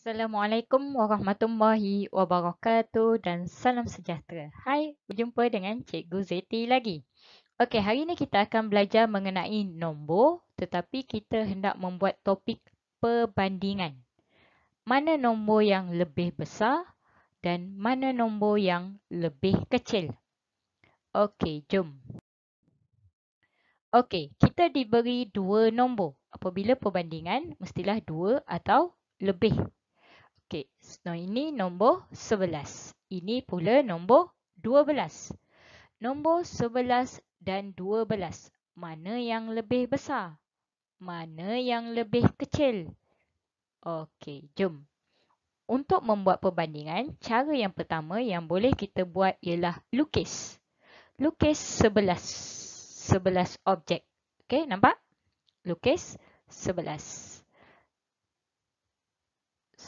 Assalamualaikum warahmatullahi wabarakatuh dan salam sejahtera. Hai, berjumpa dengan Cikgu Zeti lagi. Okey, hari ini kita akan belajar mengenai nombor tetapi kita hendak membuat topik perbandingan. Mana nombor yang lebih besar dan mana nombor yang lebih kecil. Okey, jom. Okey, kita diberi dua nombor. Apabila perbandingan, mestilah dua atau lebih Okey, so ini nombor 11. Ini pula nombor 12. Nombor 11 dan 12. Mana yang lebih besar? Mana yang lebih kecil? Okey, jom. Untuk membuat perbandingan, cara yang pertama yang boleh kita buat ialah lukis. Lukis 11. 11 objek. Okey, nampak? Lukis 11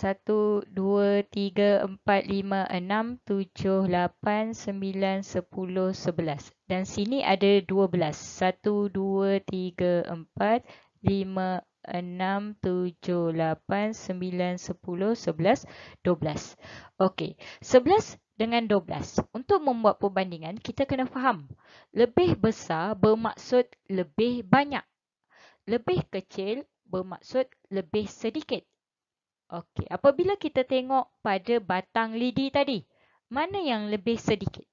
satu, dua, tiga, empat, lima, enam, tujuh, lapan, sembilan, sepuluh, sebelas. Dan sini ada dua belas. Satu, dua, tiga, empat, lima, enam, tujuh, lapan, sembilan, sepuluh, sebelas, dua belas. Okey, sebelas dengan dua belas. Untuk membuat perbandingan, kita kena faham. Lebih besar bermaksud lebih banyak. Lebih kecil bermaksud lebih sedikit. Okey, apabila kita tengok pada batang lidi tadi, mana yang lebih sedikit?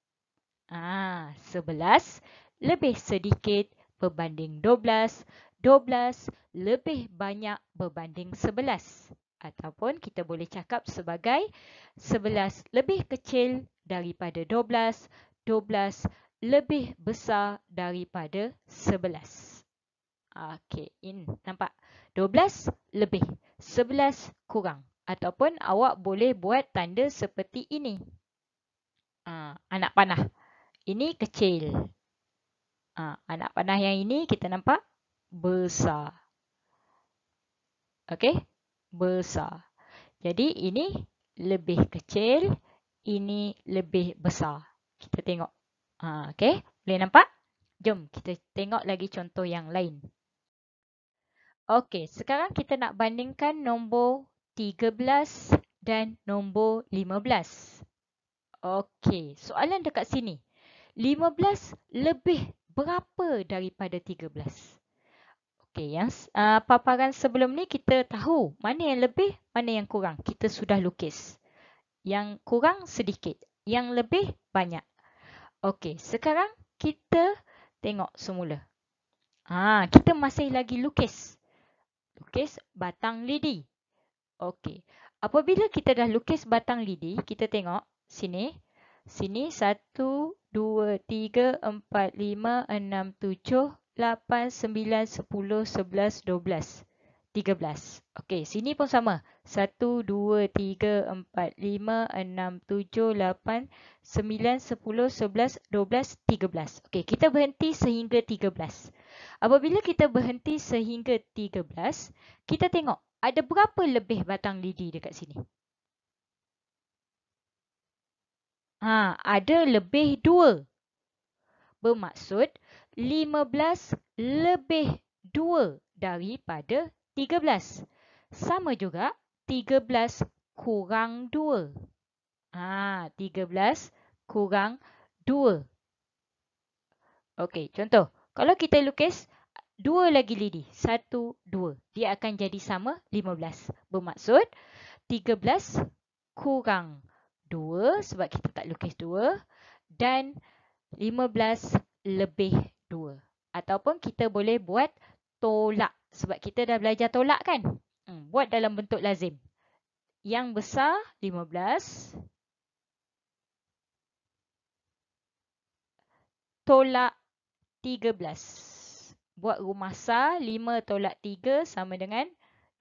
Ah, 11 lebih sedikit berbanding 12, 12 lebih banyak berbanding 11. Ataupun kita boleh cakap sebagai 11 lebih kecil daripada 12, 12 lebih besar daripada 11. Okey, in nampak 12 lebih 11 kurang. Ataupun awak boleh buat tanda seperti ini. Ha, anak panah. Ini kecil. Ha, anak panah yang ini kita nampak besar. Okey? Besar. Jadi ini lebih kecil. Ini lebih besar. Kita tengok. Ha, Okey? Boleh nampak? Jom kita tengok lagi contoh yang lain. Okey, sekarang kita nak bandingkan nombor 13 dan nombor 15. Okey, soalan dekat sini. 15 lebih berapa daripada 13? Okey, yang uh, paparan sebelum ni kita tahu mana yang lebih, mana yang kurang. Kita sudah lukis. Yang kurang sedikit, yang lebih banyak. Okey, sekarang kita tengok semula. Ah, kita masih lagi lukis lukis batang lidi. Okey. Apabila kita dah lukis batang lidi, kita tengok sini. Sini 1, 2, 3, 4, 5, 6, 7, 8, 9, 10, 11, 12, 13. Okey, sini pun sama. 1, 2, 3, 4, 5, 6, 7, 8, 9, 10, 11, 12, 13. Okey, kita berhenti sehingga 13. 13. Apabila kita berhenti sehingga 13, kita tengok ada berapa lebih batang lidi dekat sini. Ha, ada lebih 2. Bermaksud 15 lebih 2 daripada 13. Sama juga 13 kurang 2. Ha, 13 kurang 2. Okey, contoh. Kalau kita lukis dua lagi lidi, satu, dua, dia akan jadi sama 15. Bermaksud 13 kurang 2 sebab kita tak lukis 2 dan 15 lebih 2. Ataupun kita boleh buat tolak sebab kita dah belajar tolak kan? Hmm, buat dalam bentuk lazim. Yang besar 15 tolak 13. Buat rumah sa 5 tolak 3 sama dengan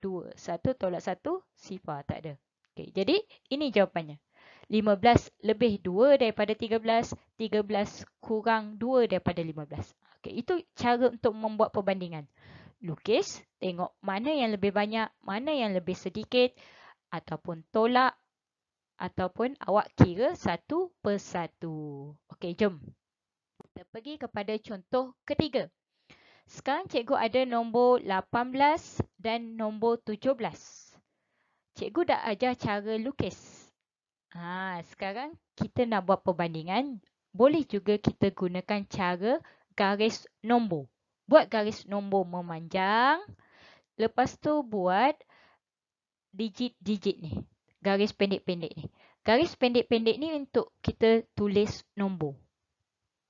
2. 1 tolak 1 sifar tak ada. Okay, jadi ini jawapannya. 15 lebih 2 daripada 13. 13 kurang 2 daripada 15. Okay, itu cara untuk membuat perbandingan. Lukis, tengok mana yang lebih banyak, mana yang lebih sedikit. Ataupun tolak. Ataupun awak kira satu persatu. Okey, jom kita pergi kepada contoh ketiga. Sekarang cikgu ada nombor 18 dan nombor 17. Cikgu dah ajar cara lukis. Ha, sekarang kita nak buat perbandingan. Boleh juga kita gunakan cara garis nombor. Buat garis nombor memanjang. Lepas tu buat digit-digit ni. Garis pendek-pendek ni. Garis pendek-pendek ni untuk kita tulis nombor.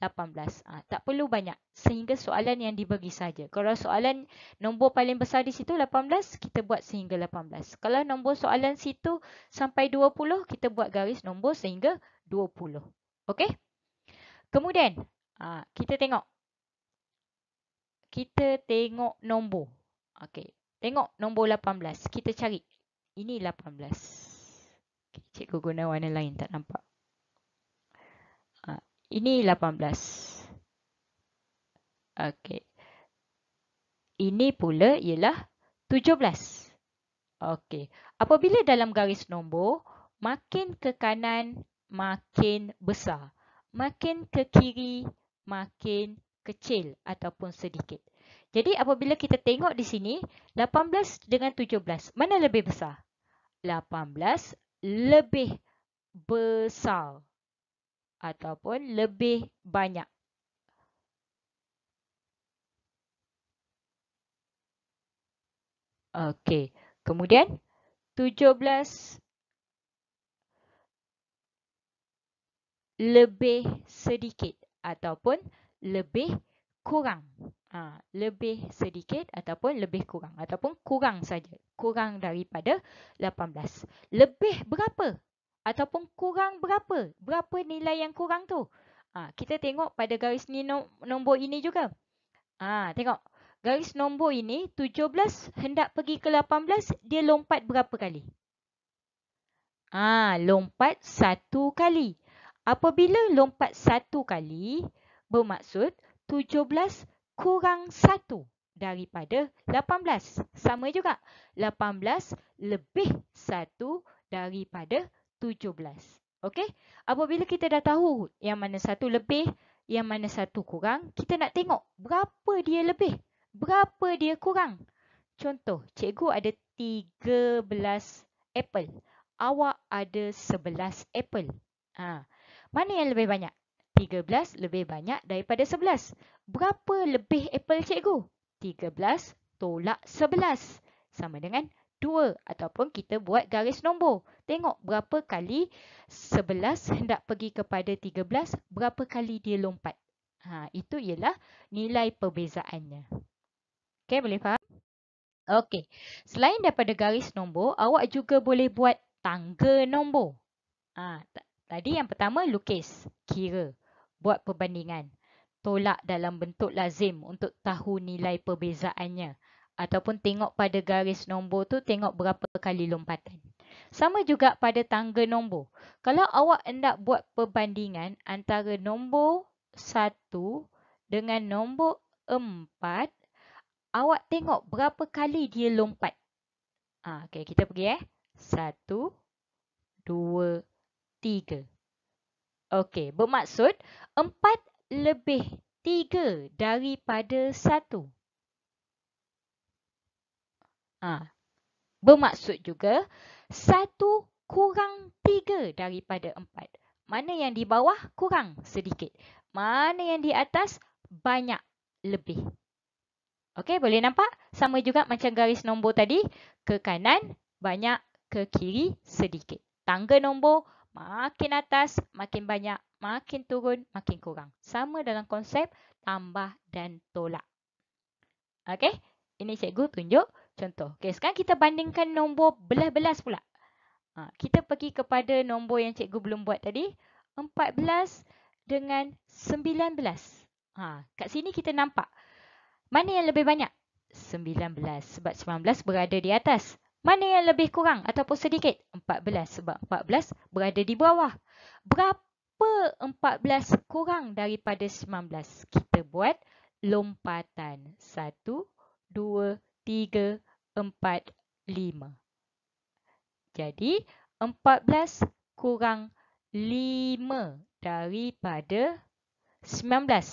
18. ha, ah, tak perlu banyak. Sehingga soalan yang dibagi saja. Kalau soalan nombor paling besar di situ 18, kita buat sehingga 18. Kalau nombor soalan situ sampai 20, kita buat garis nombor sehingga 20. Okey? Kemudian, ha, kita tengok. Kita tengok nombor. Okey. Tengok nombor 18. Kita cari. Ini 18. Okay, cikgu guna warna lain tak nampak. Ini 18. Okey. Ini pula ialah 17. Okey. Apabila dalam garis nombor, makin ke kanan, makin besar. Makin ke kiri, makin kecil ataupun sedikit. Jadi apabila kita tengok di sini, 18 dengan 17, mana lebih besar? 18 lebih besar ataupun lebih banyak. Okey, kemudian 17 lebih sedikit ataupun lebih kurang. Ha, lebih sedikit ataupun lebih kurang ataupun kurang saja. Kurang daripada 18. Lebih berapa ataupun kurang berapa? Berapa nilai yang kurang tu? Ha, kita tengok pada garis ni no nombor ini juga. Ha, tengok. Garis nombor ini 17 hendak pergi ke 18 dia lompat berapa kali? Ha, lompat satu kali. Apabila lompat satu kali bermaksud 17 kurang satu daripada 18. Sama juga 18 lebih satu daripada 17. Okey? Apabila kita dah tahu yang mana satu lebih, yang mana satu kurang, kita nak tengok berapa dia lebih, berapa dia kurang. Contoh, cikgu ada 13 apple. Awak ada 11 apple. Ha. Mana yang lebih banyak? 13 lebih banyak daripada 11. Berapa lebih apple cikgu? 13 tolak 11. Sama dengan 2 ataupun kita buat garis nombor. Tengok berapa kali sebelas hendak pergi kepada tiga belas berapa kali dia lompat. Ha, itu ialah nilai perbezaannya. Okey, boleh faham? Okey, selain daripada garis nombor, awak juga boleh buat tangga nombor. Ha, tadi yang pertama, lukis, kira, buat perbandingan. Tolak dalam bentuk lazim untuk tahu nilai perbezaannya ataupun tengok pada garis nombor tu tengok berapa kali lompatan. Sama juga pada tangga nombor. Kalau awak hendak buat perbandingan antara nombor 1 dengan nombor 4, awak tengok berapa kali dia lompat. Ha, okay, kita pergi eh. 1, 2, 3. Okey, bermaksud 4 lebih 3 daripada 1. Ha. Bermaksud juga, satu kurang tiga daripada empat. Mana yang di bawah kurang sedikit. Mana yang di atas banyak lebih. Okey, boleh nampak? Sama juga macam garis nombor tadi. Ke kanan banyak, ke kiri sedikit. Tangga nombor makin atas, makin banyak, makin turun, makin kurang. Sama dalam konsep tambah dan tolak. Okey, ini cikgu tunjuk. Contoh. Okay, sekarang kita bandingkan nombor belas-belas pula. Ha, kita pergi kepada nombor yang cikgu belum buat tadi. empat belas dengan 19. Ha, kat sini kita nampak. Mana yang lebih banyak? Sembilan belas. sebab sembilan belas berada di atas. Mana yang lebih kurang ataupun sedikit? Empat belas. sebab empat belas berada di bawah. Berapa 14 kurang daripada 19? Kita buat lompatan. 1, 2, tiga, empat, lima. Jadi, empat belas kurang lima daripada sembilan belas.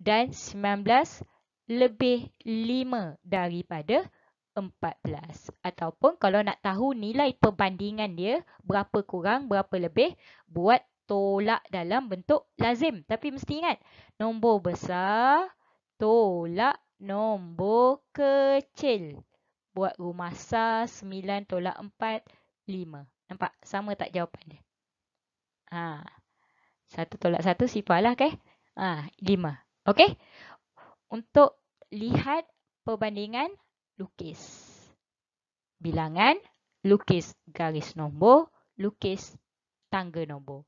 Dan sembilan belas lebih lima daripada empat belas. Ataupun kalau nak tahu nilai perbandingan dia, berapa kurang, berapa lebih, buat tolak dalam bentuk lazim. Tapi mesti ingat, nombor besar tolak Nombor kecil. Buat rumah sah 9 tolak 4, 5. Nampak? Sama tak jawapan dia? Ha. 1 tolak 1, lah Okay? Ha. 5. Okay? Untuk lihat perbandingan lukis. Bilangan, lukis garis nombor, lukis tangga nombor.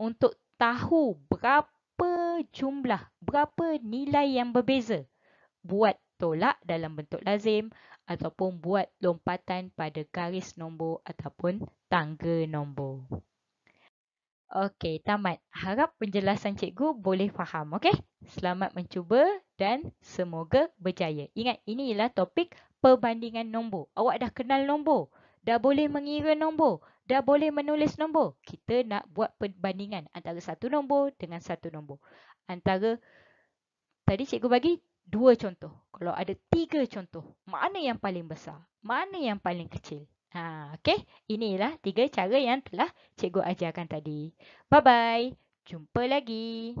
Untuk tahu berapa jumlah, berapa nilai yang berbeza buat tolak dalam bentuk lazim ataupun buat lompatan pada garis nombor ataupun tangga nombor. Okey, tamat. Harap penjelasan cikgu boleh faham, okey? Selamat mencuba dan semoga berjaya. Ingat, inilah topik perbandingan nombor. Awak dah kenal nombor, dah boleh mengira nombor, dah boleh menulis nombor. Kita nak buat perbandingan antara satu nombor dengan satu nombor. Antara, tadi cikgu bagi dua contoh. Kalau ada tiga contoh, mana yang paling besar? Mana yang paling kecil? Ha, okay, inilah tiga cara yang telah cikgu ajarkan tadi. Bye-bye, jumpa lagi.